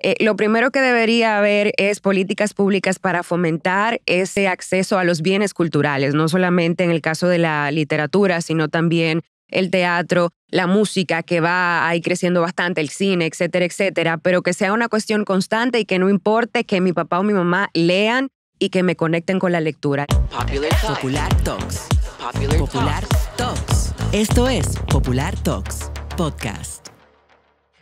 Eh, lo primero que debería haber es políticas públicas para fomentar ese acceso a los bienes culturales, no solamente en el caso de la literatura, sino también el teatro, la música que va ahí creciendo bastante, el cine, etcétera, etcétera, pero que sea una cuestión constante y que no importe que mi papá o mi mamá lean y que me conecten con la lectura. Popular, Talks. Popular, Talks. Esto es Popular Talks Podcast.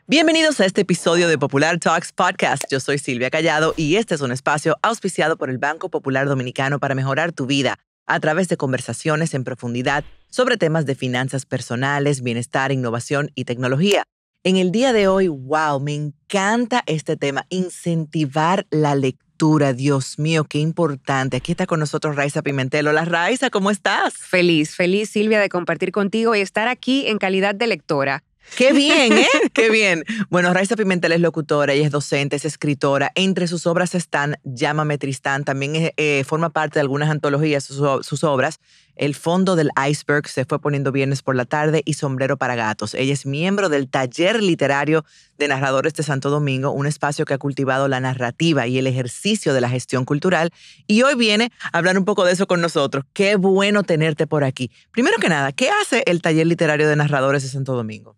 Bienvenidos a este episodio de Popular Talks Podcast. Yo soy Silvia Callado y este es un espacio auspiciado por el Banco Popular Dominicano para mejorar tu vida a través de conversaciones en profundidad sobre temas de finanzas personales, bienestar, innovación y tecnología. En el día de hoy, wow, me encanta este tema, incentivar la lectura. Dios mío, qué importante. Aquí está con nosotros Raiza Pimentel. Hola Raiza, ¿cómo estás? Feliz, feliz Silvia de compartir contigo y estar aquí en calidad de lectora. Qué bien, ¿eh? Qué bien. Bueno, Raiza Pimentel es locutora, ella es docente, es escritora. Entre sus obras están Llámame Tristán, también eh, forma parte de algunas antologías sus, sus, obras. El fondo del iceberg se fue poniendo viernes por la tarde y sombrero para gatos. Ella es miembro del taller literario de narradores de Santo Domingo, un espacio que ha cultivado la narrativa y el ejercicio de la gestión cultural. Y hoy viene a hablar un poco de eso con nosotros. Qué bueno tenerte por aquí. Primero que nada, ¿qué hace el taller literario de narradores de Santo Domingo?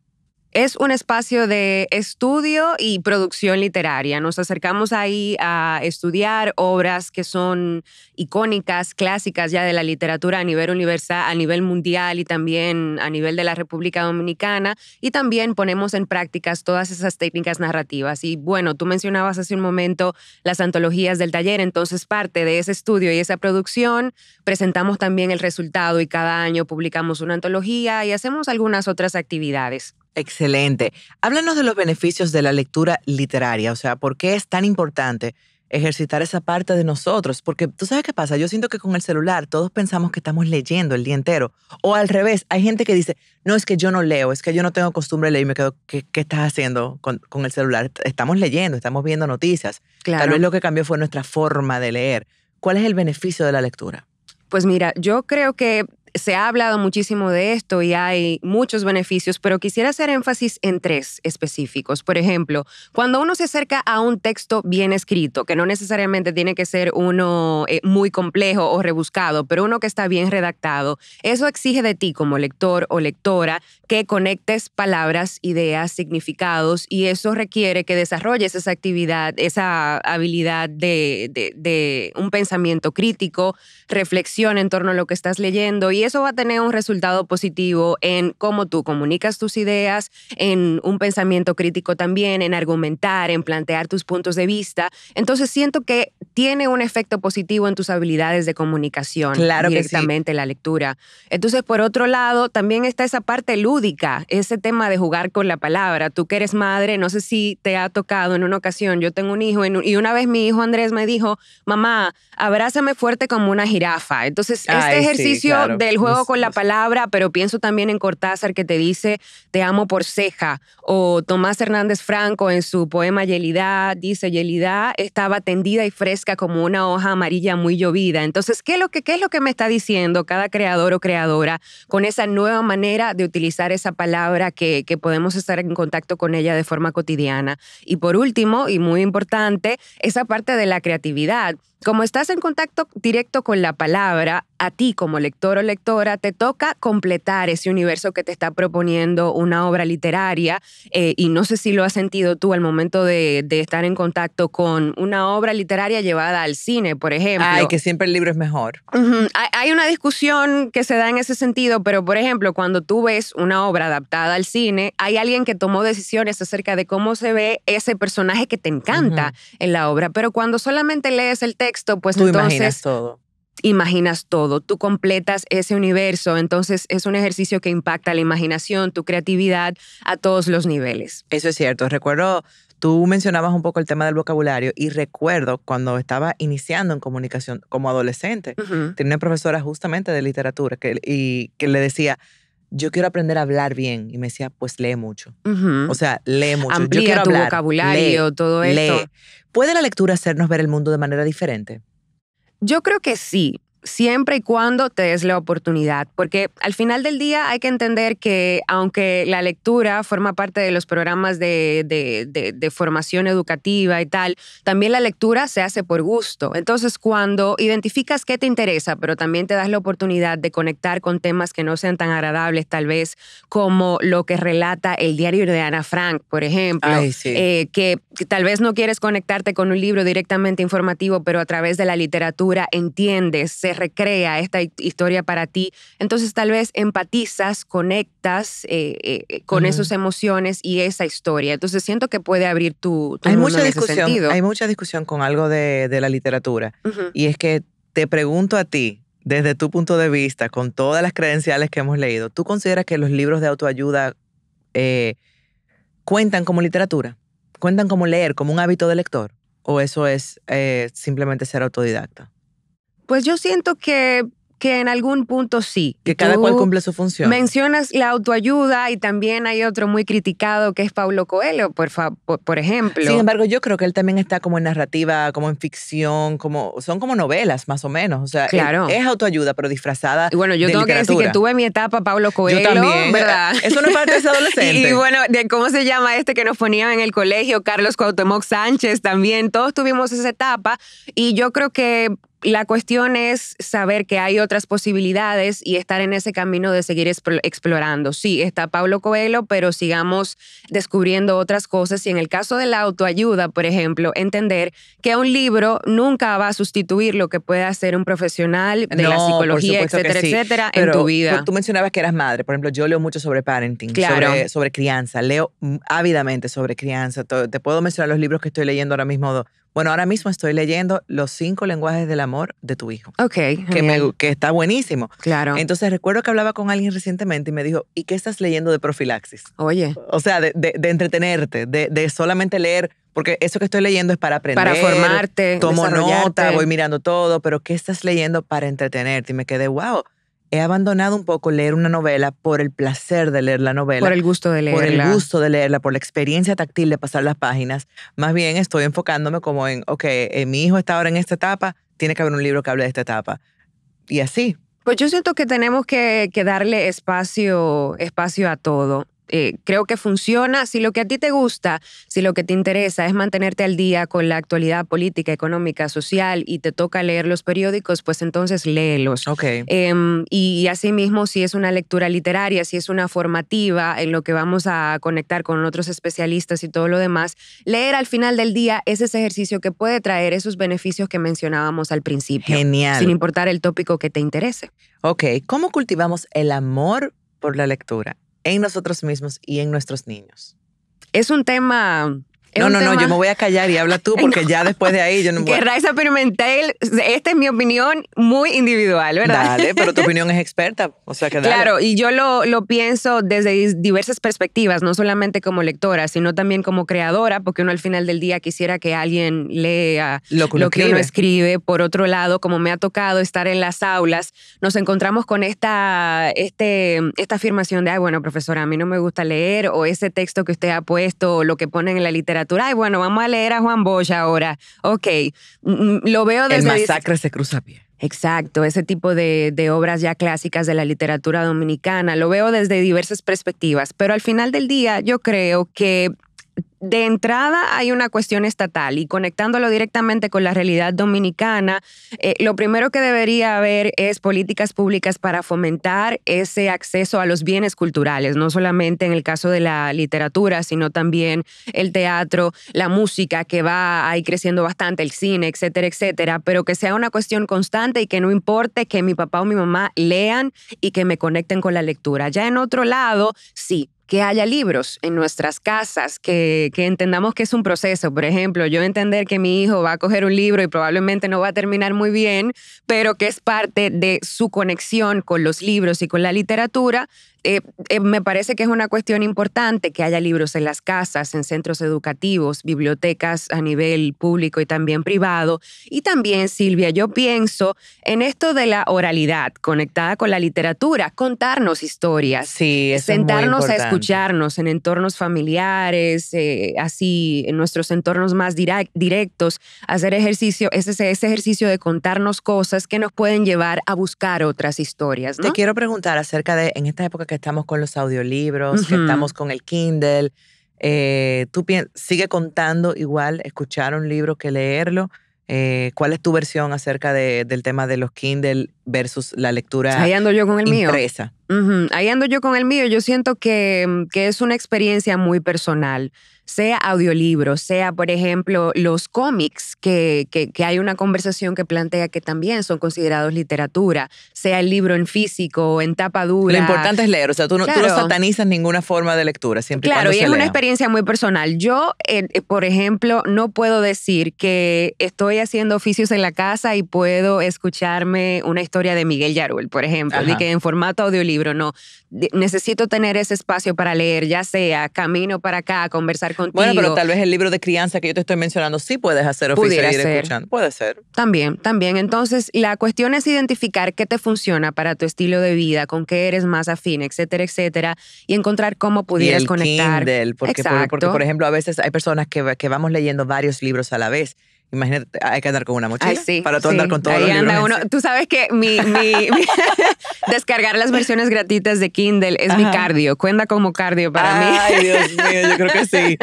Es un espacio de estudio y producción literaria. Nos acercamos ahí a estudiar obras que son icónicas, clásicas ya de la literatura a nivel universal, a nivel mundial y también a nivel de la República Dominicana. Y también ponemos en prácticas todas esas técnicas narrativas. Y bueno, tú mencionabas hace un momento las antologías del taller, entonces parte de ese estudio y esa producción presentamos también el resultado y cada año publicamos una antología y hacemos algunas otras actividades. Excelente. Háblanos de los beneficios de la lectura literaria, o sea, ¿por qué es tan importante ejercitar esa parte de nosotros? Porque tú sabes qué pasa, yo siento que con el celular todos pensamos que estamos leyendo el día entero, o al revés, hay gente que dice, no es que yo no leo, es que yo no tengo costumbre de leer me quedo, ¿qué, estás haciendo con, con, el celular? Estamos leyendo, estamos viendo noticias. Claro. Tal vez lo que cambió fue nuestra forma de leer. ¿Cuál es el beneficio de la lectura? Pues mira, yo creo que se ha hablado muchísimo de esto y hay muchos beneficios, pero quisiera hacer énfasis en tres específicos. Por ejemplo, cuando uno se acerca a un texto bien escrito, que no necesariamente tiene que ser uno eh, muy complejo o rebuscado, pero uno que está bien redactado, eso exige de ti como lector o lectora que conectes palabras, ideas, significados y eso requiere que desarrolles esa actividad, esa habilidad de, de un pensamiento crítico, reflexión en torno a lo que estás leyendo y eso va a tener un resultado positivo en cómo tú comunicas tus ideas, en un pensamiento crítico también, en argumentar, en plantear tus puntos de vista. Entonces siento que tiene un efecto positivo en tus habilidades de comunicación, claro directamente la lectura. Entonces, por otro lado, también está esa parte lúdica, ese tema de jugar con la palabra. Tú que eres madre, no sé si te ha tocado en una ocasión, yo tengo un hijo y una vez mi hijo Andrés me dijo, mamá, abrázame fuerte como una jirafa. Entonces, este ejercicio del juego con la palabra, pero pienso también en Cortázar que te dice, te amo por ceja, o Tomás Hernández Franco en su poema Yelidad, dice, Yelidad estaba tendida y fresca como una hoja amarilla muy llovida. Entonces, ¿qué es lo que, qué es lo que me está diciendo cada creador o creadora con esa nueva manera de utilizar esa palabra que, que podemos estar en contacto con ella de forma cotidiana? Y por último, y muy importante, esa parte de la creatividad. Como estás en contacto directo con la palabra, a ti como lector o lectora te toca completar ese universo que te está proponiendo una obra literaria eh, y no sé si lo has sentido tú al momento de, estar en contacto con una obra literaria llevada al cine, por ejemplo. Ay, que siempre el libro es mejor. Hay una discusión que se da en ese sentido, pero por ejemplo, cuando tú ves una obra adaptada al cine, hay alguien que tomó decisiones acerca de cómo se ve ese personaje que te encanta en la obra, pero cuando solamente lees el texto, pues Tú Imaginas todo imaginas todo, tú completas ese universo, entonces es un ejercicio que impacta la imaginación, tu creatividad a todos los niveles. Eso es cierto, recuerdo, tú mencionabas un poco el tema del vocabulario y recuerdo cuando estaba iniciando en comunicación como adolescente, tenía una profesora justamente de literatura que, y, que le decía, yo quiero aprender a hablar bien. Y me decía, pues lee mucho. O sea, lee mucho. Amplía yo quiero tu hablar, vocabulario, todo esto. ¿Puede la lectura hacernos ver el mundo de manera diferente? Yo creo que sí siempre y cuando te des la oportunidad, porque al final del día hay que entender que aunque la lectura forma parte de los programas de, formación educativa y tal, también la lectura se hace por gusto. Entonces, cuando identificas qué te interesa, pero también te das la oportunidad de conectar con temas que no sean tan agradables, tal vez como lo que relata el diario de Ana Frank, por ejemplo, eh, que, que tal vez no quieres conectarte con un libro directamente informativo, pero a través de la literatura entiendes, recrea esta historia para ti. Entonces tal vez empatizas, conectas eh, eh, eh, con esas emociones y esa historia. Entonces siento que puede abrir tu, hay mucha discusión, sentido. Hay mucha discusión con algo de, la literatura y es que te pregunto a ti, desde tu punto de vista, con todas las credenciales que hemos leído, ¿tú consideras que los libros de autoayuda cuentan como literatura? ¿Cuentan como leer, como un hábito de lector? ¿O eso es simplemente ser autodidacta? Pues yo siento que, que en algún punto sí. Que cada cual cumple su función. Mencionas la autoayuda y también hay otro muy criticado que es Pablo Coelho, por, ejemplo. Sin embargo, yo creo que él también está como en narrativa, como en ficción, como son como novelas más o menos. O sea, claro. es autoayuda, pero disfrazada. Y bueno, yo tengo que decir que tuve mi etapa Pablo Coelho. también. ¿verdad? Eh, eso no es parte de ese adolescente. y, bueno, de cómo se llama este que nos ponían en el colegio, Carlos Cuauhtémoc Sánchez también. Todos tuvimos esa etapa y yo creo que la cuestión es saber que hay otras posibilidades y estar en ese camino de seguir explorando. Sí, está Pablo Coelho, pero sigamos descubriendo otras cosas. Y en el caso de la autoayuda, por ejemplo, entender que un libro nunca va a sustituir lo que puede hacer un profesional de la psicología, etcétera, etcétera, en tu vida. Tú mencionabas que eras madre. Por ejemplo, yo leo mucho sobre parenting, sobre, sobre crianza. Leo ávidamente sobre crianza. Te puedo mencionar los libros que estoy leyendo ahora mismo bueno, ahora mismo estoy leyendo Los cinco lenguajes del amor de tu hijo. Ok. Que, está buenísimo. Claro. Entonces recuerdo que hablaba con alguien recientemente y me dijo, ¿y qué estás leyendo de profilaxis? Oye. O sea, de, entretenerte, de, de, solamente leer, porque eso que estoy leyendo es para aprender. Para formarte. Tomo nota, voy mirando todo, pero ¿qué estás leyendo para entretenerte? Y me quedé, wow he abandonado un poco leer una novela por el placer de leer la novela. Por el gusto de leerla. Por el gusto de leerla, por la experiencia táctil de pasar las páginas. Más bien estoy enfocándome como en, ok, eh, mi hijo está ahora en esta etapa, tiene que haber un libro que hable de esta etapa. Y así. Pues yo siento que tenemos que, que darle espacio, espacio a todo. Eh, creo que funciona. Si lo que a ti te gusta, si lo que te interesa es mantenerte al día con la actualidad política, económica, social y te toca leer los periódicos, pues entonces léelos. Ok. Em, y, asimismo, si es una lectura literaria, si es una formativa en lo que vamos a conectar con otros especialistas y todo lo demás, leer al final del día es ese ejercicio que puede traer esos beneficios que mencionábamos al principio. Genial. Sin importar el tópico que te interese. Ok, ¿cómo cultivamos el amor por la lectura? en nosotros mismos y en nuestros niños. Es un tema no, no, no, yo me voy a callar y habla tú porque ya después de ahí yo no voy. Que esta es mi opinión muy individual, ¿verdad? Dale, pero tu opinión es experta, o sea que Claro, y yo lo, pienso desde diversas perspectivas, no solamente como lectora, sino también como creadora, porque uno al final del día quisiera que alguien lea lo que uno, escribe. Por otro lado, como me ha tocado estar en las aulas, nos encontramos con esta, este, esta afirmación de, ay, bueno, profesora, a mí no me gusta leer, o ese texto que usted ha puesto, o lo que pone en la literatura literatura. Ay, bueno, vamos a leer a Juan Bosch ahora. Ok, mm, mm, lo veo desde... El masacre se cruza a pie. Exacto, ese tipo de, de, obras ya clásicas de la literatura dominicana. Lo veo desde diversas perspectivas, pero al final del día yo creo que de entrada hay una cuestión estatal y conectándolo directamente con la realidad dominicana, eh, lo primero que debería haber es políticas públicas para fomentar ese acceso a los bienes culturales, no solamente en el caso de la literatura, sino también el teatro, la música que va ahí creciendo bastante, el cine, etcétera, etcétera, pero que sea una cuestión constante y que no importe que mi papá o mi mamá lean y que me conecten con la lectura. Ya en otro lado, sí, que haya libros en nuestras casas, que, entendamos que es un proceso. Por ejemplo, yo entender que mi hijo va a coger un libro y probablemente no va a terminar muy bien, pero que es parte de su conexión con los libros y con la literatura, eh, eh, me parece que es una cuestión importante que haya libros en las casas, en centros educativos, bibliotecas a nivel público y también privado. Y también, Silvia, yo pienso en esto de la oralidad conectada con la literatura, contarnos historias, sentarnos a escuchar escucharnos en entornos familiares, eh, así, en nuestros entornos más directos, hacer ejercicio, ese, ese ejercicio de contarnos cosas que nos pueden llevar a buscar otras historias. Te quiero preguntar acerca de, en esta época que estamos con los audiolibros, que estamos con el Kindle, eh, ¿tú sigue contando igual escuchar un libro que leerlo? Eh, ¿Cuál es tu versión acerca del tema de los Kindle versus la lectura. Ahí ando yo con el mío. Ahí ando yo con el mío. Yo siento que, que es una experiencia muy personal, sea audiolibro, sea, por ejemplo, los cómics, que, que, hay una conversación que plantea que también son considerados literatura, sea el libro en físico, o en tapa dura. Lo importante es leer, o sea, tú no, satanizas ninguna forma de lectura, siempre. Claro, y, se es una experiencia muy personal. Yo, eh, por ejemplo, no puedo decir que estoy haciendo oficios en la casa y puedo escucharme una historia historia de Miguel Yarul, por ejemplo, de que en formato audiolibro, no, necesito tener ese espacio para leer, ya sea camino para acá, conversar contigo. Bueno, pero tal vez el libro de crianza que yo te estoy mencionando sí puedes hacer oficio escuchando. Puede ser. También, también. Entonces, la cuestión es identificar qué te funciona para tu estilo de vida, con qué eres más afín, etcétera, etcétera, y encontrar cómo pudieras y el conectar. Kindle, porque, Exacto. porque, por ejemplo, a veces hay personas que, que vamos leyendo varios libros a la vez Imagínate, hay que andar con una mochila para tú andar con todo Ahí los anda uno. Tú sabes que mi, descargar las versiones gratuitas de Kindle es mi cardio. Cuenta como cardio para mí. Ay, Dios mío, yo creo que sí.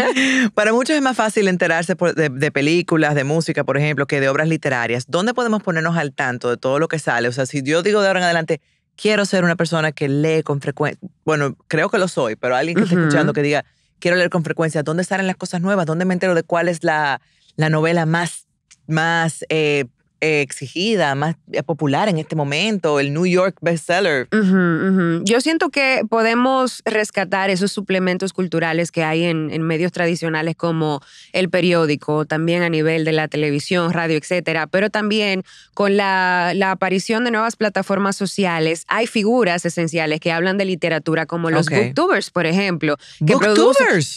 Para muchos es más fácil enterarse de, películas, de música, por ejemplo, que de obras literarias. ¿Dónde podemos ponernos al tanto de todo lo que sale? O sea, si yo digo de ahora en adelante, quiero ser una persona que lee con frecuencia. Bueno, creo que lo soy, pero alguien que esté escuchando que diga, quiero leer con frecuencia, ¿dónde salen las cosas nuevas? ¿Dónde me entero de cuál es la, la novela más, más eh, exigida, más eh, popular en este momento, el New York bestseller. Yo siento que podemos rescatar esos suplementos culturales que hay en, medios tradicionales como el periódico, también a nivel de la televisión, radio, etcétera, pero también con la, aparición de nuevas plataformas sociales, hay figuras esenciales que hablan de literatura, como los booktubers, por ejemplo, que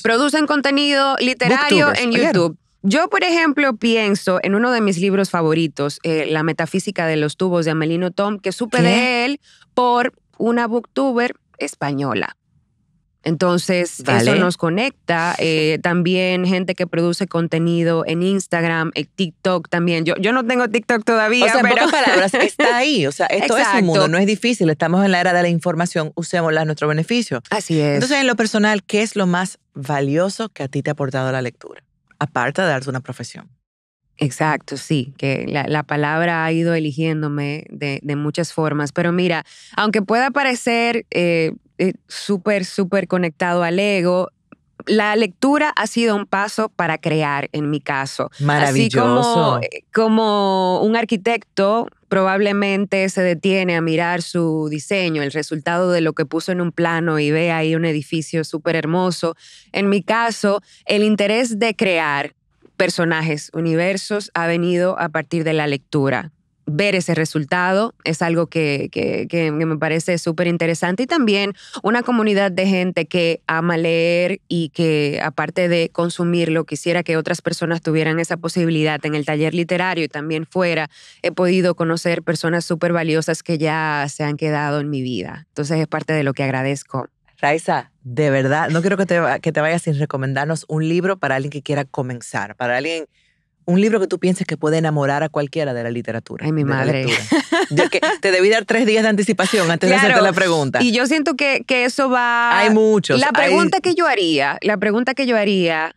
Producen, contenido literario en YouTube. Yo, por ejemplo, pienso en uno de mis libros favoritos, eh, La metafísica de los tubos de Amelino Tom, que supe de él por una booktuber española. Entonces, eso nos conecta. Eh, también gente que produce contenido en Instagram, en TikTok también. Yo, yo no tengo TikTok todavía. pero... palabras, está ahí. O sea, esto es un mundo, no es difícil. Estamos en la era de la información, usémosla a nuestro beneficio. Así es. Entonces, en lo personal, ¿qué es lo más valioso que a ti te ha aportado la lectura? aparte de darte una profesión. Exacto, sí, que la, palabra ha ido eligiéndome de, muchas formas, pero mira, aunque pueda parecer eh, eh, súper, súper conectado al ego, la lectura ha sido un paso para crear en mi caso. Maravilloso. Así como, eh, como un arquitecto probablemente se detiene a mirar su diseño, el resultado de lo que puso en un plano y ve ahí un edificio súper hermoso. En mi caso, el interés de crear personajes, universos, ha venido a partir de la lectura ver ese resultado es algo que, me parece súper interesante y también una comunidad de gente que ama leer y que aparte de consumirlo quisiera que otras personas tuvieran esa posibilidad en el taller literario y también fuera he podido conocer personas súper valiosas que ya se han quedado en mi vida entonces es parte de lo que agradezco Raiza, de verdad, no quiero que te, que te vayas sin recomendarnos un libro para alguien que quiera comenzar, para alguien un libro que tú pienses que puede enamorar a cualquiera de la literatura. Ay, mi madre. te debí dar tres días de anticipación antes de hacerte la pregunta. Y yo siento que, que eso va. Hay muchos. La pregunta que yo haría, la pregunta que yo haría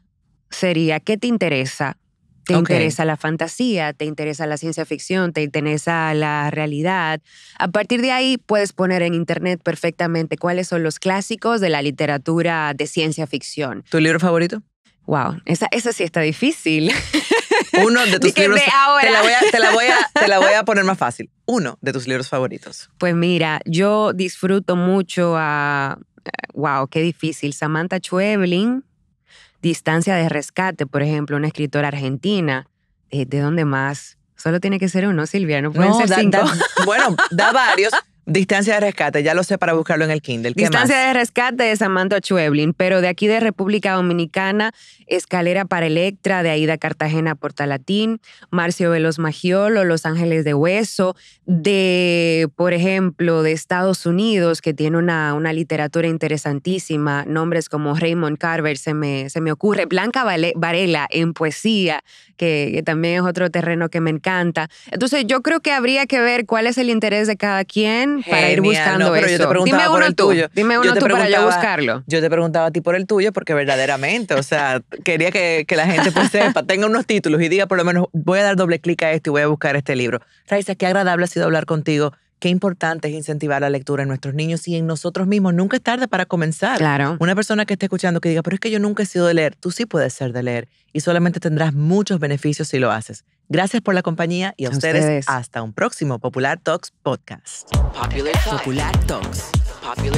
sería: ¿qué te interesa? ¿Te interesa la fantasía? ¿Te interesa la ciencia ficción? ¿Te interesa la realidad? A partir de ahí puedes poner en internet perfectamente cuáles son los clásicos de la literatura de ciencia ficción. ¿Tu libro favorito? Wow, esa, esa sí está difícil. Uno de tus libros. Te, la voy a, poner más fácil. Uno de tus libros favoritos. Pues mira, yo disfruto mucho a. Wow, qué difícil. Samantha Chueblin, Distancia de Rescate, por ejemplo, una escritora argentina. Eh, ¿De dónde más? Solo tiene que ser uno, Silvia, no pueden ser cinco. bueno, da varios, Distancia de rescate, ya lo sé para buscarlo en el Kindle. Distancia de rescate de Samantha Chueblin, pero de aquí de República Dominicana, Escalera para Electra, de Aida Cartagena Portalatín Marcio Velos Magiolo, Los Ángeles de Hueso, de, por ejemplo, de Estados Unidos, que tiene una, una literatura interesantísima, nombres como Raymond Carver, se me, se me ocurre, Blanca Varela en poesía, que también es otro terreno que me encanta. Entonces, yo creo que habría que ver cuál es el interés de cada quien para ir buscando no, pero Yo te preguntaba Dime por el tuyo. Dime uno tú para yo buscarlo. Yo te preguntaba a ti por el tuyo porque verdaderamente, o sea, quería que, que la gente pues sepa, tenga unos títulos y diga por lo menos voy a dar doble clic a esto y voy a buscar este libro. Raiza, qué agradable ha sido hablar contigo qué importante es incentivar la lectura en nuestros niños y en nosotros mismos. Nunca es tarde para comenzar. Claro. Una persona que esté escuchando que diga, pero es que yo nunca he sido de leer, tú sí puedes ser de leer y solamente tendrás muchos beneficios si lo haces. Gracias por la compañía y a, ustedes, hasta un próximo Popular Talks podcast. Popular, Talks.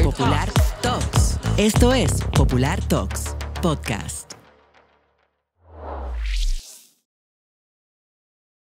Popular, Talks. Esto es Popular Talks podcast.